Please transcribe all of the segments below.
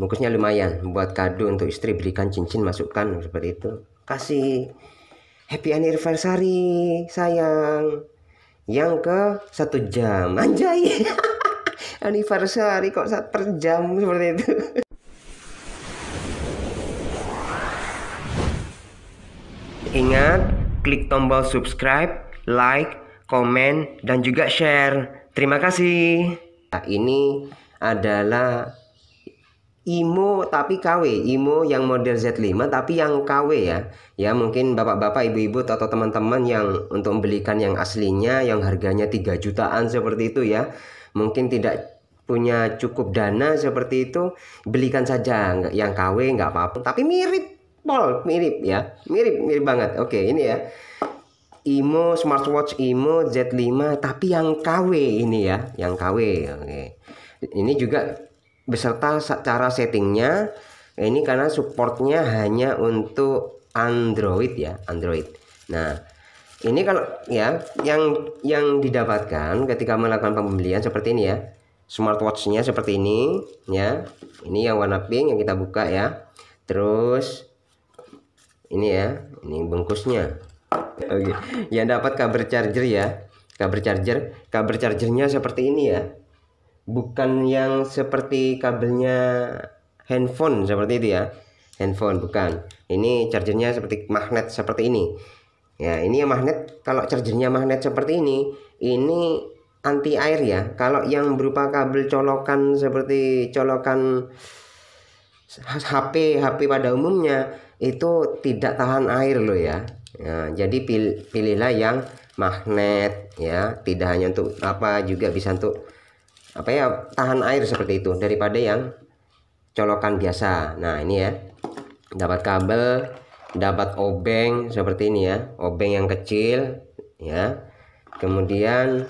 bungkusnya lumayan buat kado untuk istri berikan cincin masukkan seperti itu kasih happy anniversary sayang yang ke satu jam anjay anniversary kok saat per jam seperti itu Ingat, klik tombol subscribe, like, komen, dan juga share. Terima kasih. Nah, ini adalah IMO tapi KW, IMO yang model Z5 tapi yang KW ya. Ya mungkin bapak-bapak, ibu-ibu atau teman-teman yang untuk membelikan yang aslinya yang harganya 3 jutaan seperti itu ya. Mungkin tidak punya cukup dana seperti itu, belikan saja yang KW nggak apa-apa. Tapi mirip Pol, mirip ya. Mirip, mirip banget. Oke, ini ya. IMO smartwatch IMO Z5 tapi yang KW ini ya, yang KW. Oke. Ini juga beserta cara settingnya ya ini karena supportnya hanya untuk Android ya Android nah ini kalau ya yang yang didapatkan ketika melakukan pembelian seperti ini ya smartwatchnya seperti ini ya ini yang warna pink yang kita buka ya terus ini ya ini bungkusnya oke okay. yang dapat kabel charger ya kabel charger kabel chargernya seperti ini ya bukan yang seperti kabelnya handphone seperti itu ya handphone bukan ini chargernya seperti magnet seperti ini ya ini magnet kalau chargernya magnet seperti ini ini anti air ya kalau yang berupa kabel colokan seperti colokan HP HP pada umumnya itu tidak tahan air loh ya ya jadi pilih, pilihlah yang magnet ya, tidak hanya untuk apa juga bisa untuk apa ya tahan air seperti itu daripada yang colokan biasa nah ini ya dapat kabel dapat obeng seperti ini ya obeng yang kecil ya kemudian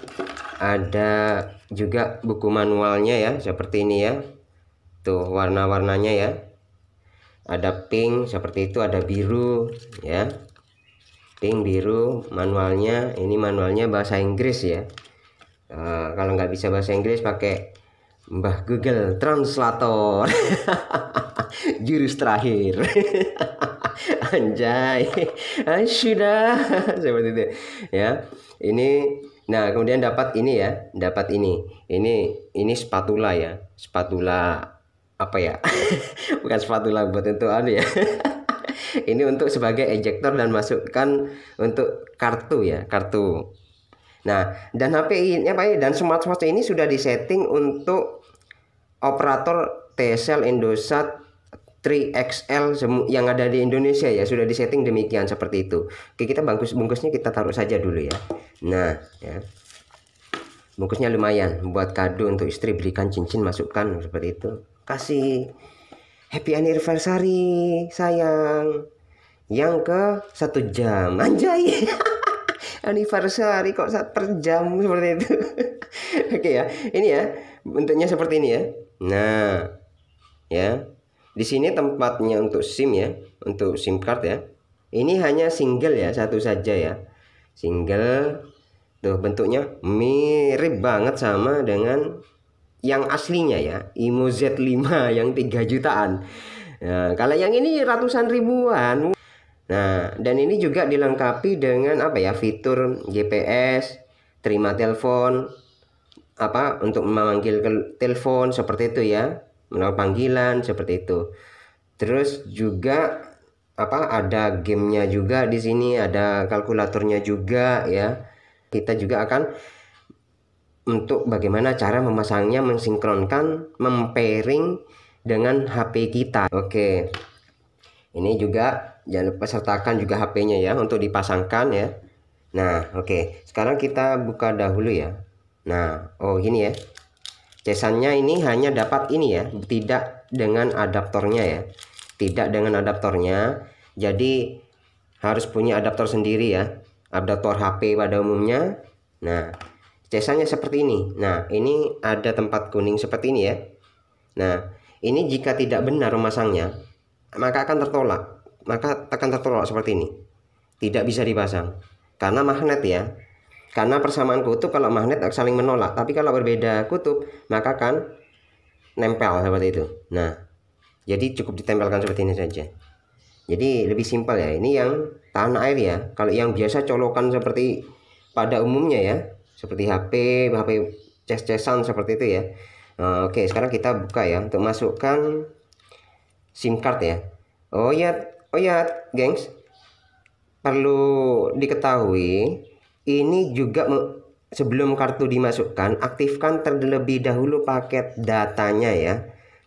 ada juga buku manualnya ya seperti ini ya tuh warna-warnanya ya ada pink seperti itu ada biru ya pink biru manualnya ini manualnya bahasa Inggris ya Eh, kalau nggak bisa bahasa Inggris pakai Mbah Google Translator jurus terakhir anjay eh, sudah seperti itu ya ini nah kemudian dapat ini ya dapat ini ini ini spatula ya spatula apa ya bukan spatula buat itu anu ya ini untuk sebagai ejector dan masukkan untuk kartu ya kartu Nah, dan HP ini apa ya, dan smartwatch ini sudah disetting untuk operator TSL Indosat 3XL yang ada di Indonesia ya sudah disetting demikian seperti itu. Oke, kita bungkus bungkusnya kita taruh saja dulu ya. Nah, ya. Bungkusnya lumayan buat kado untuk istri berikan cincin masukkan seperti itu. Kasih happy anniversary sayang. Yang ke satu jam anjay. anniversary kok saat per jam seperti itu oke okay, ya ini ya bentuknya seperti ini ya nah ya di sini tempatnya untuk SIM ya untuk SIM card ya ini hanya single ya satu saja ya single tuh bentuknya mirip banget sama dengan yang aslinya ya Imo Z5 yang 3 jutaan nah, kalau yang ini ratusan ribuan Nah, dan ini juga dilengkapi dengan apa ya fitur GPS, terima telepon, apa untuk memanggil ke telepon seperti itu ya, menolak panggilan seperti itu. Terus juga apa ada gamenya juga di sini, ada kalkulatornya juga ya. Kita juga akan untuk bagaimana cara memasangnya, mensinkronkan, mempairing dengan HP kita. Oke. Okay. Ini juga jangan lupa sertakan juga HP-nya ya untuk dipasangkan ya. Nah, oke. Okay. Sekarang kita buka dahulu ya. Nah, oh ini ya. Cesannya ini hanya dapat ini ya, tidak dengan adaptornya ya. Tidak dengan adaptornya. Jadi harus punya adaptor sendiri ya. Adaptor HP pada umumnya. Nah, cesannya seperti ini. Nah, ini ada tempat kuning seperti ini ya. Nah, ini jika tidak benar memasangnya, maka akan tertolak maka akan tertolak seperti ini tidak bisa dipasang karena magnet ya karena persamaan kutub kalau magnet saling menolak tapi kalau berbeda kutub maka akan nempel seperti itu nah jadi cukup ditempelkan seperti ini saja jadi lebih simpel ya ini yang tahan air ya kalau yang biasa colokan seperti pada umumnya ya seperti HP HP ces-cesan seperti itu ya nah, oke sekarang kita buka ya untuk masukkan SIM card ya. Oh ya, oh ya, gengs. Perlu diketahui ini juga sebelum kartu dimasukkan aktifkan terlebih dahulu paket datanya ya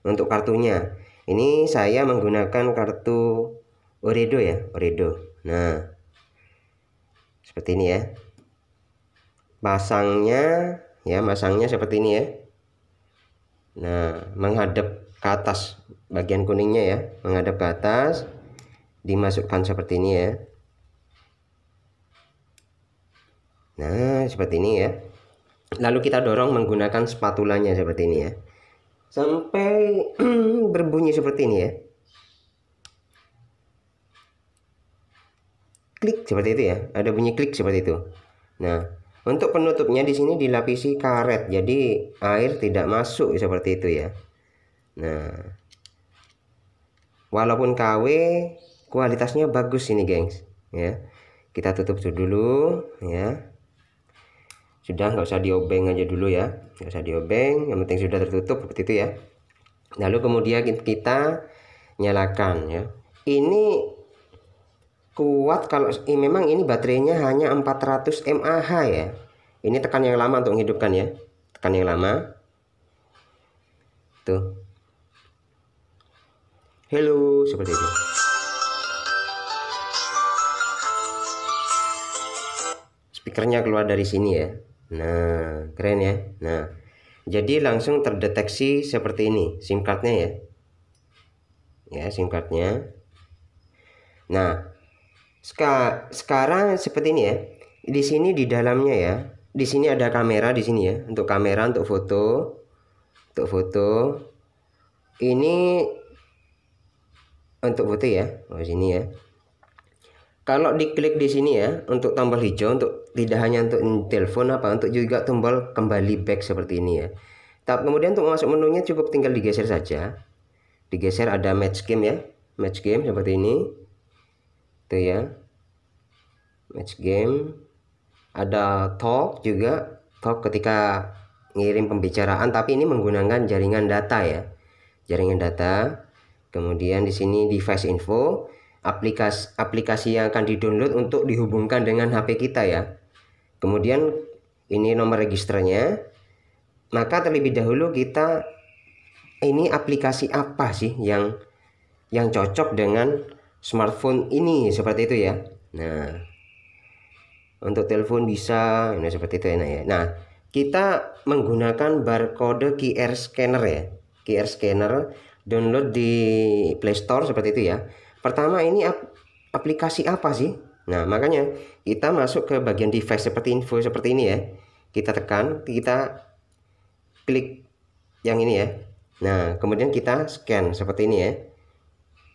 untuk kartunya. Ini saya menggunakan kartu Oredo ya, Oredo. Nah, seperti ini ya. Pasangnya ya, pasangnya seperti ini ya. Nah, menghadap ke atas bagian kuningnya ya menghadap ke atas dimasukkan seperti ini ya nah seperti ini ya lalu kita dorong menggunakan spatulanya seperti ini ya sampai berbunyi seperti ini ya klik seperti itu ya ada bunyi klik seperti itu nah untuk penutupnya di sini dilapisi karet jadi air tidak masuk seperti itu ya Nah, walaupun KW kualitasnya bagus ini, gengs. Ya, kita tutup dulu ya. Sudah nggak usah diobeng aja dulu ya, nggak usah diobeng. Yang penting sudah tertutup seperti itu ya. Lalu kemudian kita nyalakan ya. Ini kuat kalau eh, memang ini baterainya hanya 400 mAh ya. Ini tekan yang lama untuk menghidupkan ya. Tekan yang lama. Tuh hello seperti itu speakernya keluar dari sini ya nah keren ya nah jadi langsung terdeteksi seperti ini SIM cardnya ya ya SIM cardnya nah seka sekarang seperti ini ya di sini di dalamnya ya di sini ada kamera di sini ya untuk kamera untuk foto untuk foto ini untuk putih ya oh sini ya kalau diklik di sini ya untuk tombol hijau untuk tidak hanya untuk telepon apa untuk juga tombol kembali back seperti ini ya tapi kemudian untuk masuk menunya cukup tinggal digeser saja digeser ada match game ya match game seperti ini itu ya match game ada talk juga talk ketika ngirim pembicaraan tapi ini menggunakan jaringan data ya jaringan data Kemudian di sini device info, aplikasi aplikasi yang akan di-download untuk dihubungkan dengan HP kita ya. Kemudian ini nomor registernya. Maka terlebih dahulu kita ini aplikasi apa sih yang yang cocok dengan smartphone ini seperti itu ya. Nah, untuk telepon bisa ini nah, seperti itu enak ya nah kita menggunakan barcode QR scanner ya QR scanner download di Play Store seperti itu ya. Pertama ini ap aplikasi apa sih? Nah, makanya kita masuk ke bagian device seperti info seperti ini ya. Kita tekan, kita klik yang ini ya. Nah, kemudian kita scan seperti ini ya.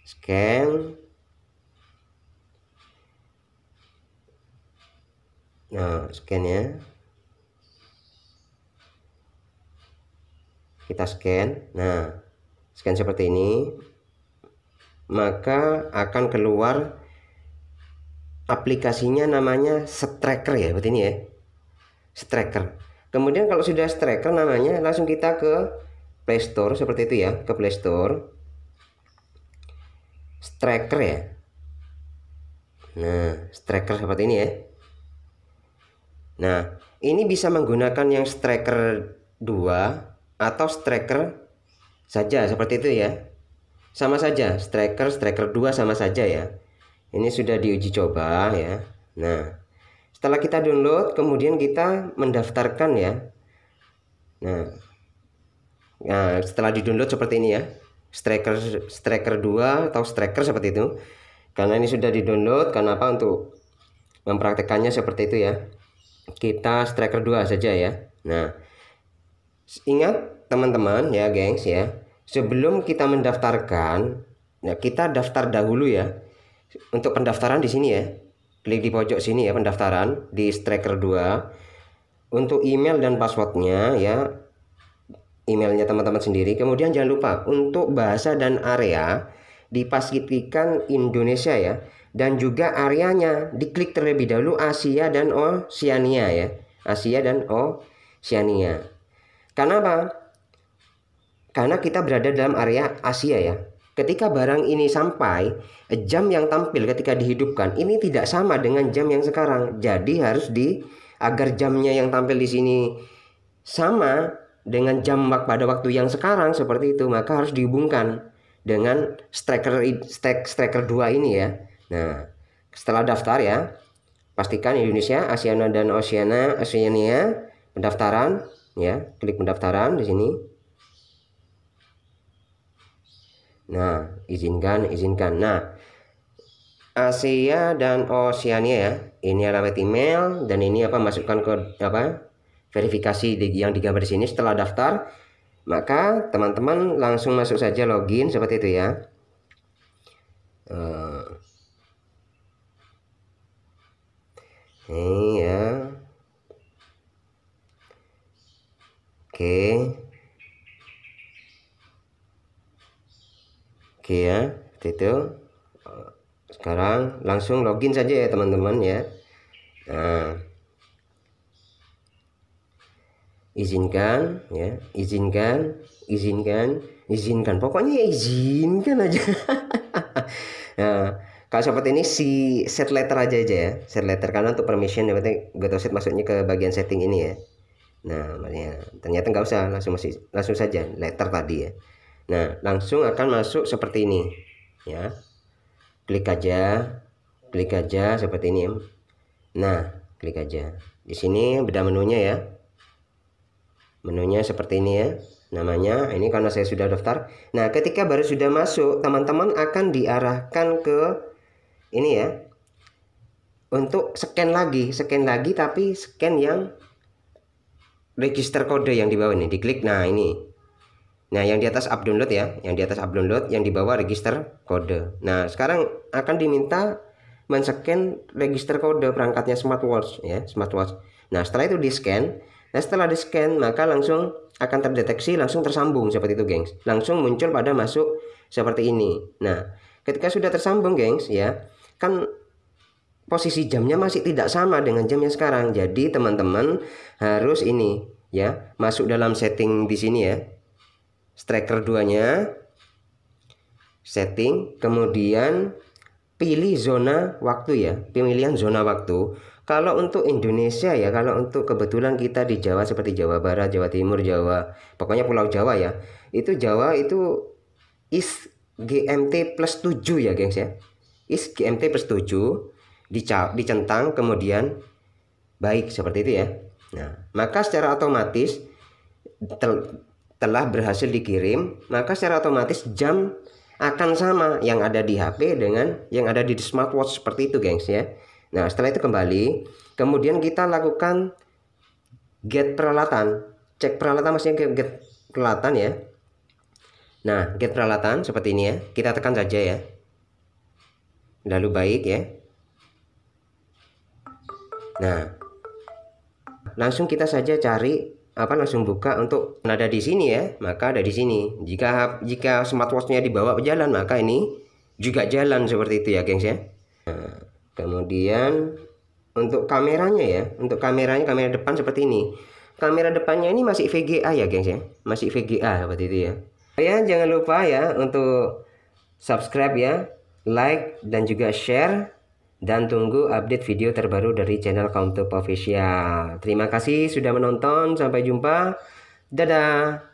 Scan. Nah, scan ya. Kita scan. Nah, scan seperti ini maka akan keluar aplikasinya namanya Stracker ya seperti ini ya Stracker kemudian kalau sudah Stracker namanya langsung kita ke Play Store seperti itu ya ke Play Store Stracker ya nah Stracker seperti ini ya nah ini bisa menggunakan yang Stracker 2 atau Stracker saja seperti itu ya sama saja striker striker 2 sama saja ya ini sudah diuji coba ya nah setelah kita download kemudian kita mendaftarkan ya nah nah setelah di download seperti ini ya striker striker 2 atau striker seperti itu karena ini sudah di download karena apa untuk mempraktekannya seperti itu ya kita striker 2 saja ya nah ingat teman-teman ya gengs ya sebelum kita mendaftarkan ya kita daftar dahulu ya untuk pendaftaran di sini ya klik di pojok sini ya pendaftaran di striker 2 untuk email dan passwordnya ya emailnya teman-teman sendiri kemudian jangan lupa untuk bahasa dan area dipastikan Indonesia ya dan juga areanya diklik terlebih dahulu Asia dan Oceania ya Asia dan Oceania karena apa karena kita berada dalam area Asia ya. Ketika barang ini sampai, jam yang tampil ketika dihidupkan ini tidak sama dengan jam yang sekarang. Jadi harus di agar jamnya yang tampil di sini sama dengan jam pada waktu yang sekarang seperti itu, maka harus dihubungkan dengan striker stack striker 2 ini ya. Nah, setelah daftar ya, pastikan Indonesia, Asiana dan Oceania, Oceania pendaftaran ya, klik pendaftaran di sini. Nah, izinkan, izinkan. Nah, Asia dan Oceania ya. Ini alamat email dan ini apa masukkan ke apa? verifikasi di yang digambar di sini setelah daftar. Maka teman-teman langsung masuk saja login seperti itu ya. Uh, ini ya. Oke. Okay. oke ya seperti itu sekarang langsung login saja ya teman-teman ya nah izinkan ya izinkan izinkan izinkan pokoknya ya izinkan aja nah kalau seperti ini si set letter aja aja ya set letter karena untuk permission ya berarti gue set masuknya ke bagian setting ini ya nah makanya ternyata nggak usah langsung masih langsung saja letter tadi ya Nah, langsung akan masuk seperti ini. Ya. Klik aja, klik aja seperti ini. Nah, klik aja. Di sini beda menunya ya. Menunya seperti ini ya. Namanya ini karena saya sudah daftar. Nah, ketika baru sudah masuk, teman-teman akan diarahkan ke ini ya. Untuk scan lagi, scan lagi tapi scan yang register kode yang di bawah ini diklik. Nah, ini Nah, yang di atas up download ya, yang di atas up download, yang di bawah register kode. Nah, sekarang akan diminta men-scan register kode perangkatnya smartwatch ya, smartwatch. Nah, setelah itu di-scan. Nah, setelah di-scan maka langsung akan terdeteksi langsung tersambung seperti itu, gengs. Langsung muncul pada masuk seperti ini. Nah, ketika sudah tersambung, gengs, ya, kan posisi jamnya masih tidak sama dengan jam yang sekarang. Jadi, teman-teman harus ini ya, masuk dalam setting di sini ya, striker duanya setting kemudian pilih zona waktu ya pemilihan zona waktu kalau untuk Indonesia ya kalau untuk kebetulan kita di Jawa seperti Jawa Barat Jawa Timur Jawa pokoknya Pulau Jawa ya itu Jawa itu is GMT plus 7 ya gengs ya is GMT plus 7 dicentang kemudian baik seperti itu ya nah maka secara otomatis telah berhasil dikirim, maka secara otomatis jam akan sama yang ada di HP dengan yang ada di smartwatch seperti itu, gengs ya. Nah, setelah itu kembali, kemudian kita lakukan get peralatan. Cek peralatan maksudnya get peralatan ya. Nah, get peralatan seperti ini ya. Kita tekan saja ya. Lalu baik ya. Nah, langsung kita saja cari apa kan langsung buka untuk nada di sini ya maka ada di sini jika jika smartwatchnya dibawa berjalan maka ini juga jalan seperti itu ya gengs ya nah, kemudian untuk kameranya ya untuk kameranya kamera depan seperti ini kamera depannya ini masih VGA ya gengs ya masih VGA seperti itu ya ya jangan lupa ya untuk subscribe ya like dan juga share dan tunggu update video terbaru dari channel Kaum Top Official. Terima kasih sudah menonton, sampai jumpa. Dadah.